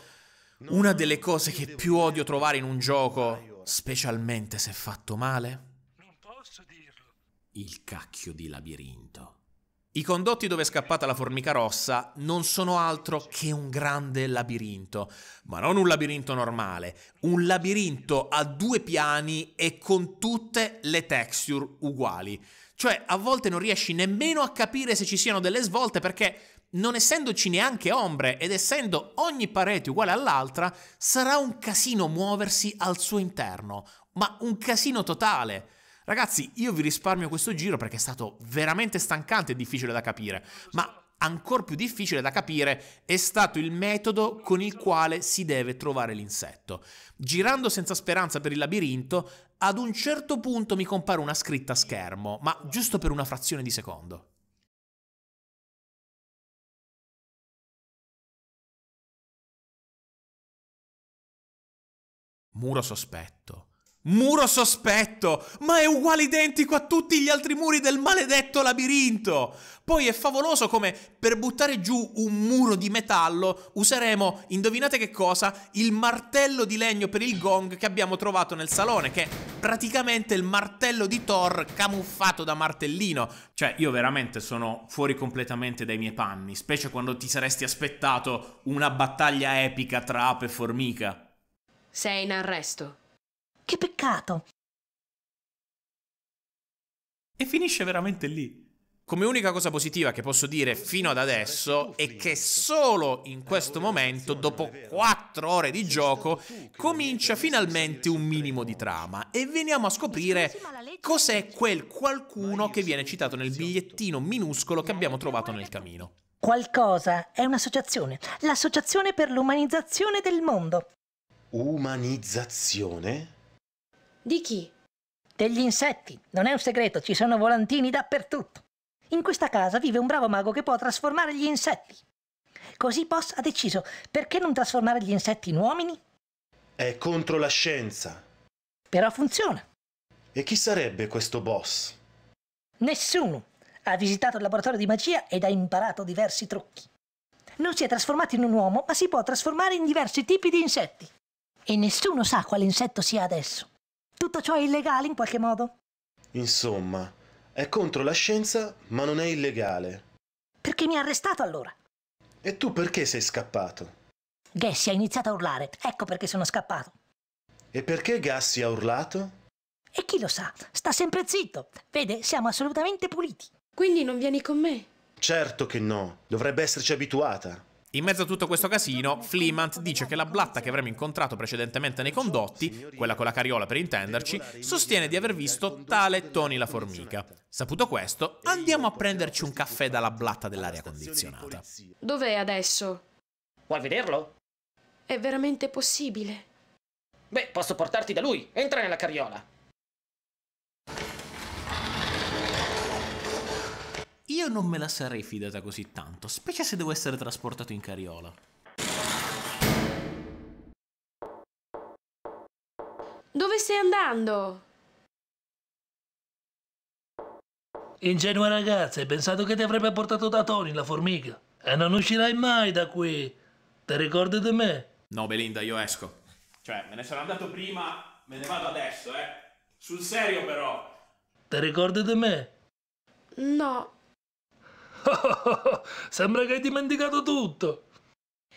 Speaker 1: una delle cose che più odio trovare in un gioco, specialmente se fatto male? Non posso dirlo. Il cacchio di labirinto. I condotti dove è scappata la formica rossa non sono altro che un grande labirinto, ma non un labirinto normale, un labirinto a due piani e con tutte le texture uguali. Cioè a volte non riesci nemmeno a capire se ci siano delle svolte perché non essendoci neanche ombre ed essendo ogni parete uguale all'altra, sarà un casino muoversi al suo interno, ma un casino totale. Ragazzi, io vi risparmio questo giro perché è stato veramente stancante e difficile da capire, ma ancora più difficile da capire è stato il metodo con il quale si deve trovare l'insetto. Girando senza speranza per il labirinto, ad un certo punto mi compare una scritta a schermo, ma giusto per una frazione di secondo. Muro sospetto. Muro sospetto, ma è uguale identico a tutti gli altri muri del maledetto labirinto. Poi è favoloso come per buttare giù un muro di metallo useremo, indovinate che cosa, il martello di legno per il gong che abbiamo trovato nel salone, che è praticamente il martello di Thor camuffato da martellino. Cioè, io veramente sono fuori completamente dai miei panni, specie quando ti saresti aspettato una battaglia epica tra ape e formica.
Speaker 3: Sei in arresto. Che peccato!
Speaker 1: E finisce veramente lì. Come unica cosa positiva che posso dire fino ad adesso è che solo in questo momento, dopo 4 ore di gioco, comincia finalmente un minimo di trama e veniamo a scoprire cos'è quel qualcuno che viene citato nel bigliettino minuscolo che abbiamo trovato nel camino.
Speaker 3: Qualcosa è un'associazione, l'associazione per l'umanizzazione del mondo.
Speaker 2: Umanizzazione?
Speaker 3: Di chi? Degli insetti. Non è un segreto, ci sono volantini dappertutto. In questa casa vive un bravo mago che può trasformare gli insetti. Così Boss ha deciso, perché non trasformare gli insetti in uomini?
Speaker 2: È contro la scienza. Però funziona. E chi sarebbe questo boss?
Speaker 3: Nessuno. Ha visitato il laboratorio di magia ed ha imparato diversi trucchi. Non si è trasformato in un uomo, ma si può trasformare in diversi tipi di insetti. E nessuno sa quale insetto sia adesso. Tutto ciò è illegale in qualche modo?
Speaker 2: Insomma, è contro la scienza, ma non è illegale.
Speaker 3: Perché mi ha arrestato allora?
Speaker 2: E tu perché sei scappato?
Speaker 3: Gassi ha iniziato a urlare, ecco perché sono scappato.
Speaker 2: E perché Gassi ha urlato?
Speaker 3: E chi lo sa, sta sempre zitto. Vede, siamo assolutamente puliti. Quindi non vieni con me?
Speaker 2: Certo che no, dovrebbe esserci abituata.
Speaker 1: In mezzo a tutto questo casino, Fleamant dice che la blatta che avremmo incontrato precedentemente nei condotti, quella con la carriola per intenderci, sostiene di aver visto tale Tony la formica. Saputo questo, andiamo a prenderci un caffè dalla blatta dell'aria condizionata.
Speaker 5: Dov'è adesso?
Speaker 1: Vuoi vederlo?
Speaker 5: È veramente possibile. Beh, posso portarti
Speaker 1: da lui. Entra nella carriola. Io non me la sarei fidata così tanto, specie se devo essere trasportato in carriola.
Speaker 5: Dove stai andando?
Speaker 6: Ingenua ragazza, hai pensato che ti avrebbe portato da Tony la formica? E eh, non uscirai mai da qui! Ti ricordi di me?
Speaker 1: No, Belinda, io esco. Cioè, me ne sono andato prima, me ne vado adesso, eh. Sul serio, però.
Speaker 6: Ti ricordi di me? No. Sembra che hai dimenticato tutto.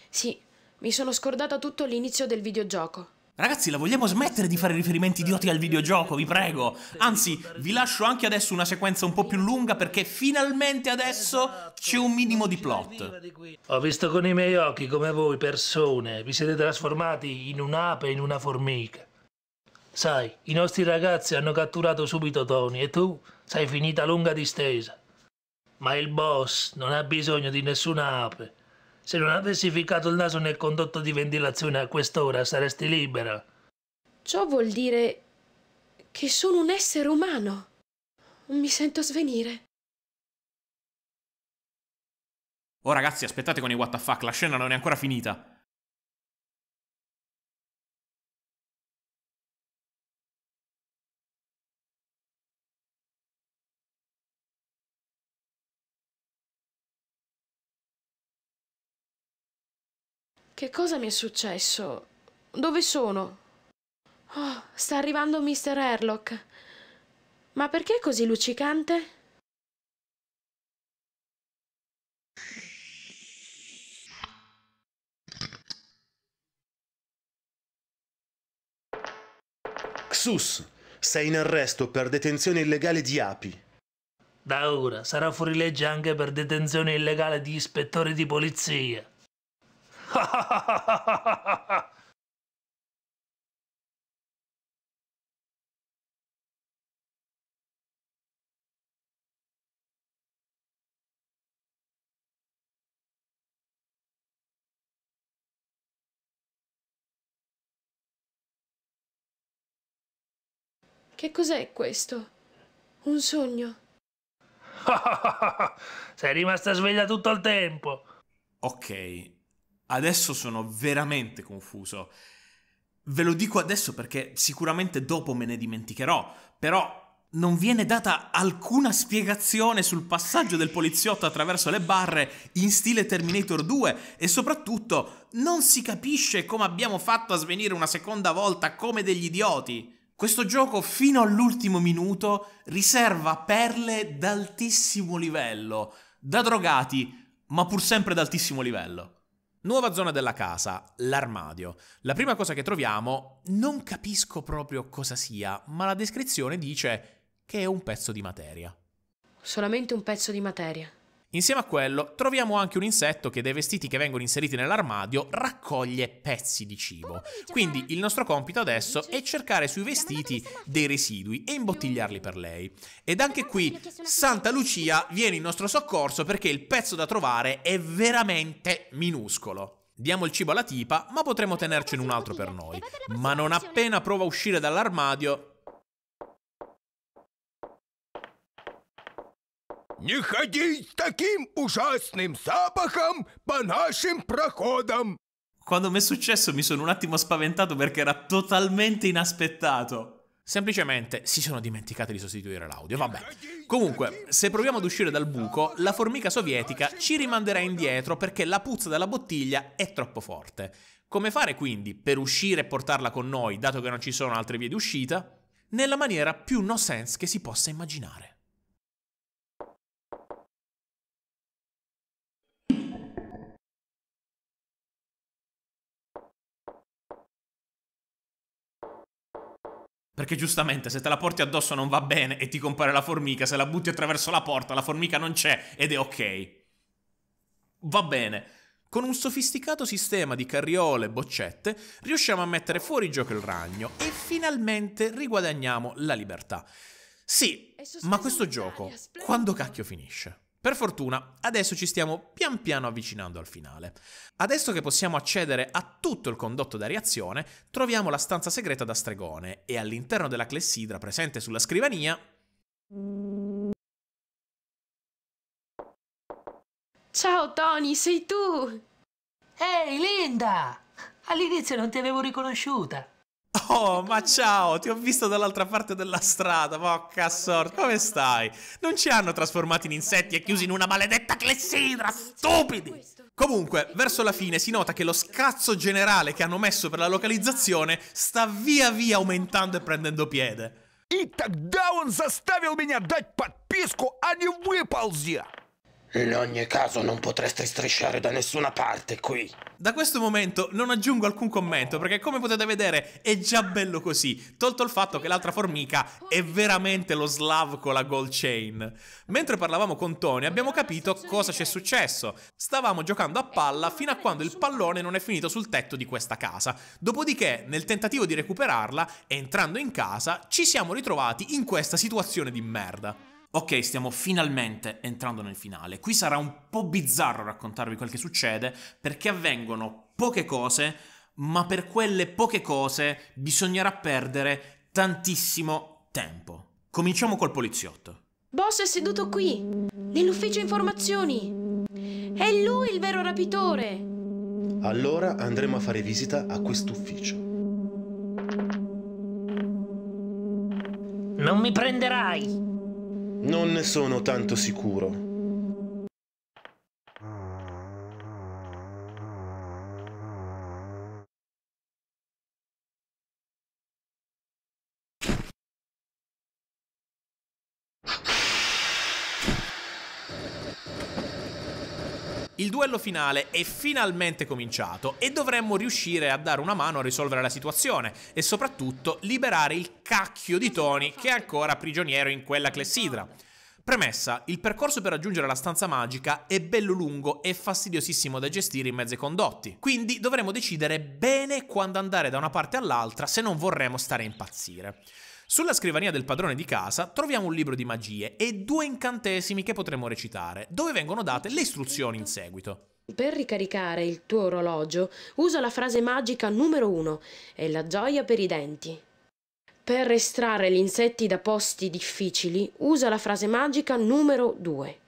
Speaker 5: Sì, mi sono scordata tutto all'inizio del videogioco.
Speaker 1: Ragazzi, la vogliamo smettere di fare riferimenti idioti al videogioco, vi prego. Anzi, vi lascio anche adesso una sequenza un po' più lunga perché finalmente adesso c'è un minimo di plot. Ho visto con i miei
Speaker 6: occhi come voi persone vi siete trasformati in un'ape e in una formica. Sai, i nostri ragazzi hanno catturato subito Tony e tu sei finita lunga distesa. Ma il boss non ha bisogno di nessuna ape. Se non avessi ficcato il naso nel condotto di ventilazione a quest'ora saresti libera. Ciò
Speaker 5: vuol dire che sono un essere umano. Mi sento svenire.
Speaker 1: Oh ragazzi, aspettate con i WTF, la scena non è ancora finita.
Speaker 5: Che cosa mi è successo? Dove sono? Oh, sta arrivando Mr. Herlock. Ma perché così luccicante?
Speaker 2: Xus, sei in arresto per detenzione illegale di api.
Speaker 6: Da ora sarà fuori legge anche per detenzione illegale di ispettori di polizia.
Speaker 5: Che cos'è questo? Un sogno?
Speaker 1: Sei rimasta sveglia tutto il tempo. Ok, Adesso sono veramente confuso. Ve lo dico adesso perché sicuramente dopo me ne dimenticherò, però non viene data alcuna spiegazione sul passaggio del poliziotto attraverso le barre in stile Terminator 2 e soprattutto non si capisce come abbiamo fatto a svenire una seconda volta come degli idioti. Questo gioco fino all'ultimo minuto riserva perle d'altissimo livello, da drogati, ma pur sempre d'altissimo livello. Nuova zona della casa, l'armadio. La prima cosa che troviamo, non capisco proprio cosa sia, ma la descrizione dice che è un pezzo di materia.
Speaker 5: Solamente un pezzo di materia.
Speaker 1: Insieme a quello troviamo anche un insetto che dai vestiti che vengono inseriti nell'armadio raccoglie pezzi di cibo. Quindi il nostro compito adesso è cercare sui vestiti dei residui e imbottigliarli per lei. Ed anche qui Santa Lucia viene in nostro soccorso perché il pezzo da trovare è veramente minuscolo. Diamo il cibo alla tipa, ma potremmo tenercene un altro per noi. Ma non appena prova a uscire dall'armadio, Не ходи с таким ужасным запахом по нашим проходам! Quando mi è successo mi sono un attimo spaventato perché era totalmente inaspettato. Semplicemente si sono dimenticati di sostituire l'audio, vabbè. Comunque, se proviamo ad uscire dal buco, la formica sovietica ci rimanderà indietro perché la puzza della bottiglia è troppo forte. Come fare quindi per uscire e portarla con noi, dato che non ci sono altre vie di uscita? Nella maniera più no sense che si possa immaginare. Perché giustamente se te la porti addosso non va bene e ti compare la formica, se la butti attraverso la porta la formica non c'è ed è ok. Va bene. Con un sofisticato sistema di carriole e boccette riusciamo a mettere fuori gioco il ragno e finalmente riguadagniamo la libertà. Sì, ma questo gioco quando cacchio finisce? Per fortuna, adesso ci stiamo pian piano avvicinando al finale. Adesso che possiamo accedere a tutto il condotto da reazione, troviamo la stanza segreta da stregone e all'interno della clessidra presente sulla scrivania...
Speaker 3: Ciao Tony, sei tu! Ehi hey, Linda! All'inizio non ti avevo riconosciuta.
Speaker 1: Oh, ma ciao, ti ho visto dall'altra parte della strada, porca sorte, come stai? Non ci hanno trasformati in insetti e chiusi in una maledetta clessidra, stupidi! Comunque, verso la fine si nota che lo scazzo generale che hanno messo per la localizzazione sta via via aumentando e prendendo piede. И тогда он заставил меня дать подписку, а не выползи!
Speaker 2: In ogni caso non potreste strisciare da nessuna parte qui.
Speaker 1: Da questo momento non aggiungo alcun commento perché come potete vedere è già bello così, tolto il fatto che l'altra formica è veramente lo slav con la gold chain. Mentre parlavamo con Tony abbiamo capito cosa ci è successo. Stavamo giocando a palla fino a quando il pallone non è finito sul tetto di questa casa. Dopodiché nel tentativo di recuperarla, entrando in casa, ci siamo ritrovati in questa situazione di merda. Ok, stiamo finalmente entrando nel finale. Qui sarà un po' bizzarro raccontarvi quel che succede, perché avvengono poche cose, ma per quelle poche cose bisognerà perdere tantissimo tempo. Cominciamo col poliziotto.
Speaker 5: Boss è seduto qui, nell'ufficio informazioni. È lui il vero rapitore.
Speaker 2: Allora andremo a fare visita a quest'ufficio. Non
Speaker 3: mi prenderai.
Speaker 2: Non ne sono tanto sicuro.
Speaker 1: Il duello finale è finalmente cominciato e dovremmo riuscire a dare una mano a risolvere la situazione e soprattutto liberare il cacchio di Tony che è ancora prigioniero in quella clessidra. Premessa, il percorso per raggiungere la stanza magica è bello lungo e fastidiosissimo da gestire in mezzo ai condotti, quindi dovremo decidere bene quando andare da una parte all'altra se non vorremmo stare a impazzire. Sulla scrivania del padrone di casa troviamo un libro di magie e due incantesimi che potremo recitare, dove vengono date le istruzioni in seguito.
Speaker 5: Per ricaricare il tuo orologio usa la frase magica numero 1 e la gioia per i denti. Per estrarre gli insetti da posti difficili usa la frase magica numero 2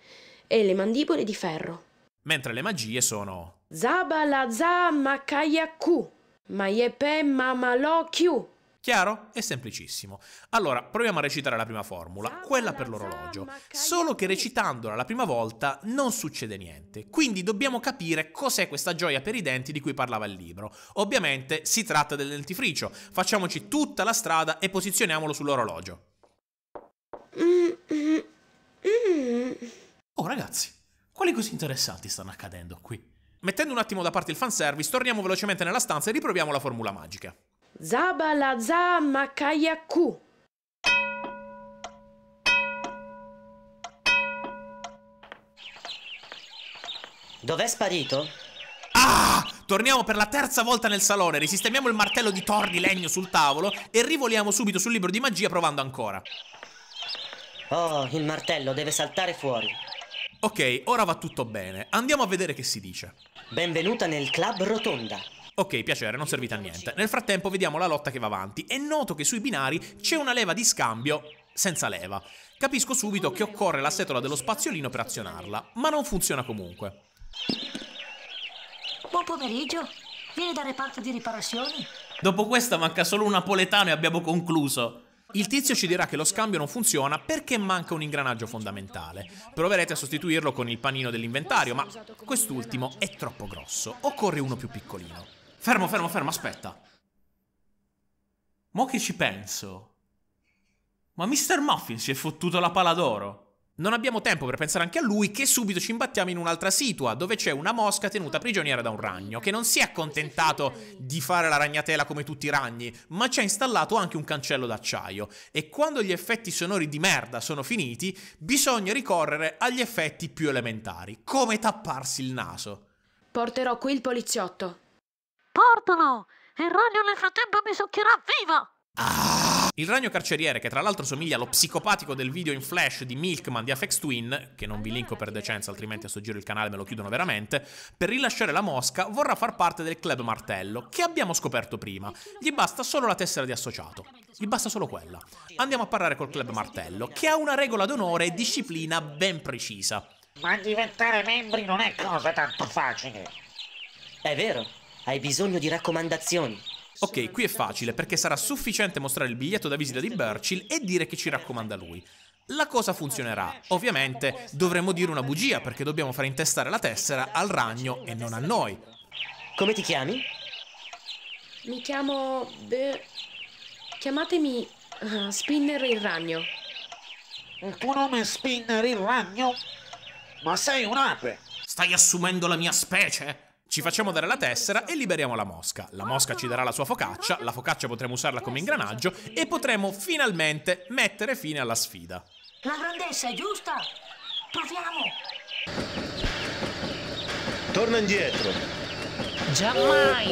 Speaker 5: e le mandibole di ferro.
Speaker 1: Mentre le magie sono
Speaker 5: Zabalaza makayaku, mayepe mamalokyu,
Speaker 1: Chiaro? È semplicissimo. Allora, proviamo a recitare la prima formula, quella per l'orologio. Solo che recitandola la prima volta non succede niente, quindi dobbiamo capire cos'è questa gioia per i denti di cui parlava il libro. Ovviamente si tratta del dentifricio, facciamoci tutta la strada e posizioniamolo sull'orologio. Mm-hmm. Oh ragazzi, quali cose interessanti stanno accadendo qui? Mettendo un attimo da parte il fanservice, torniamo velocemente nella stanza e riproviamo la formula magica.
Speaker 5: Zabalaza Makayaku.
Speaker 1: Dov'è sparito? Ah! Torniamo per la terza volta nel salone, risistemiamo il martello di Thor di legno sul tavolo e rivoliamo subito sul libro di magia provando ancora. Oh, il martello deve saltare fuori. Ok, ora va tutto bene. Andiamo a vedere che si dice. Benvenuta nel club rotonda. Ok, piacere, non servite a niente. Nel frattempo vediamo la lotta che va avanti e noto che sui binari c'è una leva di scambio senza leva. Capisco subito che occorre la setola dello spaziolino per azionarla, ma non funziona comunque.
Speaker 2: Buon
Speaker 3: pomeriggio, vieni dal reparto di riparazioni?
Speaker 1: Dopo questa manca solo un napoletano e abbiamo concluso. Il tizio ci dirà che lo scambio non funziona perché manca un ingranaggio fondamentale. Proverete a sostituirlo con il panino dell'inventario, ma quest'ultimo è troppo grosso, occorre uno più piccolino. Fermo, fermo, fermo, aspetta. Mo che ci penso? Ma Mr. Muffin si è fottuto la pala d'oro. Non abbiamo tempo per pensare anche a lui che subito ci imbattiamo in un'altra situa dove c'è una mosca tenuta prigioniera da un ragno che non si è accontentato di fare la ragnatela come tutti i ragni, ma ci ha installato anche un cancello d'acciaio e quando gli effetti sonori di merda sono finiti, bisogna ricorrere agli effetti più elementari, come tapparsi il naso.
Speaker 5: Porterò qui il poliziotto. Portalo! Il ragno nel frattempo mi succhierà viva!
Speaker 1: Il ragno carceriere, che tra l'altro somiglia allo psicopatico del video in flash di Milkman di Afex Twin, che non vi linko per decenza, altrimenti a sto giro il canale me lo chiudono veramente, per rilasciare la mosca vorrà far parte del club martello, che abbiamo scoperto prima. Gli basta solo la tessera di associato. Gli basta solo quella. Andiamo a parlare col club martello, che ha una regola d'onore e disciplina ben precisa. Ma diventare membri non è cosa tanto facile. È vero. Hai bisogno di raccomandazioni. Ok, qui è facile, perché sarà sufficiente mostrare il biglietto da visita di Burchill e dire che ci raccomanda lui. La cosa funzionerà. Ovviamente dovremmo dire una bugia, perché dobbiamo far intestare la tessera al ragno e non a noi. Come ti chiami?
Speaker 5: Mi chiamo... Beh... Chiamatemi uh, Spinner il ragno. Il tuo nome è Spinner il ragno?
Speaker 1: Ma sei un'ape! Stai assumendo la mia specie? Ci facciamo dare la tessera e liberiamo la mosca. La mosca ci darà la sua focaccia, la focaccia potremo usarla come ingranaggio e potremo finalmente mettere fine alla sfida.
Speaker 3: La grandezza è giusta? Proviamo!
Speaker 1: Torna indietro! Già mai!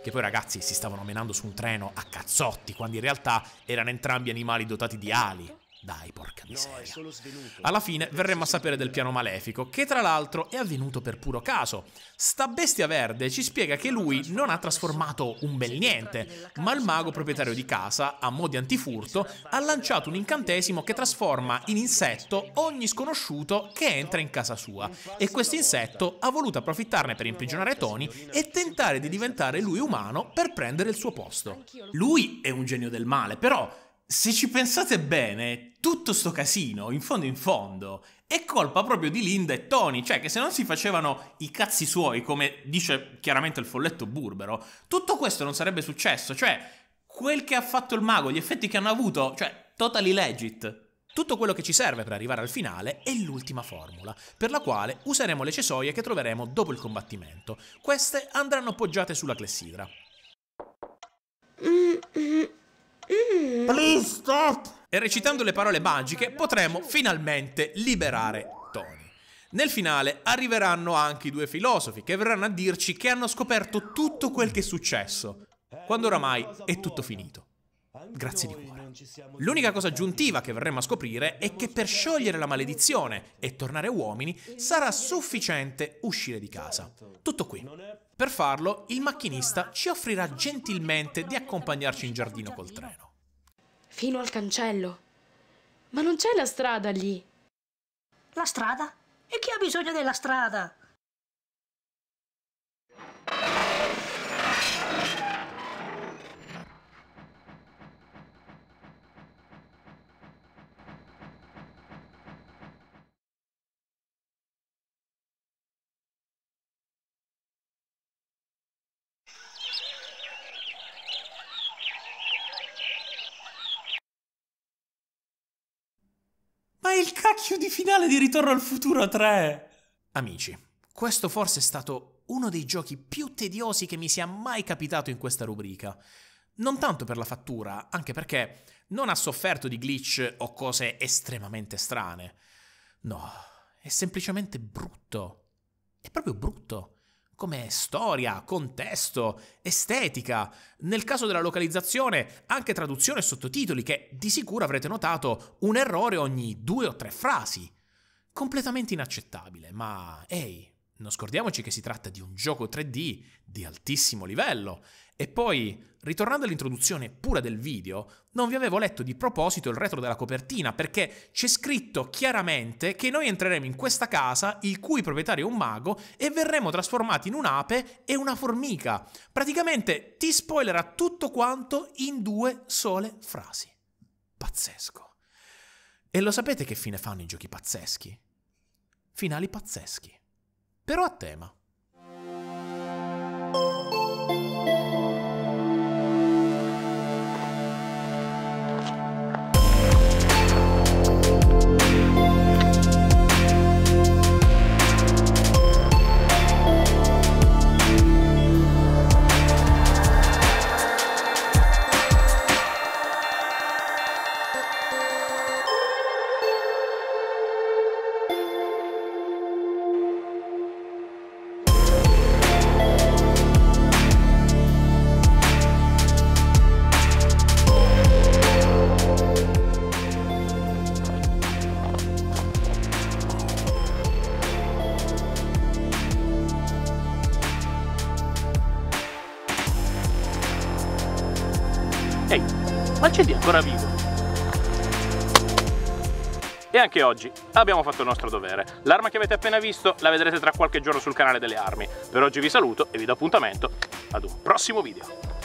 Speaker 1: Che poi ragazzi si stavano menando su un treno a cazzotti, quando in realtà erano entrambi animali dotati di ali. Dai, porca miseria. Alla fine verremo a sapere del piano malefico, che tra l'altro è avvenuto per puro caso. Sta bestia verde ci spiega che lui non ha trasformato un bel niente, ma il mago proprietario di casa, a mo' di antifurto, ha lanciato un incantesimo che trasforma in insetto ogni sconosciuto che entra in casa sua. E questo insetto ha voluto approfittarne per imprigionare Tony e tentare di diventare lui umano per prendere il suo posto. Lui è un genio del male, però se ci pensate bene, tutto sto casino, in fondo in fondo, è colpa proprio di Linda e Tony, cioè che se non si facevano i cazzi suoi, come dice chiaramente il folletto burbero, tutto questo non sarebbe successo, cioè quel che ha fatto il mago, gli effetti che hanno avuto, cioè totally legit. Tutto quello che ci serve per arrivare al finale è l'ultima formula, per la quale useremo le cesoie che troveremo dopo il combattimento. Queste andranno appoggiate sulla clessidra. Mm -hmm. Mm. Please stop! E recitando le parole magiche potremo finalmente liberare Tony. Nel finale arriveranno anche i due filosofi che verranno a dirci che hanno scoperto tutto quel che è successo, quando oramai è tutto finito. Grazie di cuore. L'unica cosa aggiuntiva che verremo a scoprire è che per sciogliere la maledizione e tornare uomini sarà sufficiente uscire di casa. Tutto qui. Per farlo, il macchinista ci offrirà gentilmente di accompagnarci in giardino col treno.
Speaker 5: Fino al cancello. Ma non c'è la
Speaker 3: strada lì. La strada? E chi ha bisogno della strada?
Speaker 1: cacchio di finale di Ritorno al futuro 3? Amici, questo forse è stato uno dei giochi più tediosi che mi sia mai capitato in questa rubrica. Non tanto per la fattura, anche perché non ha sofferto di glitch o cose estremamente strane. No, è semplicemente brutto. È proprio brutto come storia, contesto, estetica, nel caso della localizzazione anche traduzione e sottotitoli che di sicuro avrete notato un errore ogni due o tre frasi. Completamente inaccettabile, ma ehi, non scordiamoci che si tratta di un gioco 3D di altissimo livello. E poi, ritornando all'introduzione pura del video, non vi avevo letto di proposito il retro della copertina perché c'è scritto chiaramente che noi entreremo in questa casa, il cui proprietario è un mago, e verremo trasformati in un'ape e una formica. Praticamente ti spoilerà tutto quanto in due sole frasi. Pazzesco. E lo sapete che fine fanno i giochi pazzeschi? Finali pazzeschi però a tema. anche oggi abbiamo fatto il nostro dovere. L'arma che avete appena visto la vedrete tra qualche giorno sul canale delle armi. Per oggi vi saluto e vi do appuntamento ad un prossimo video.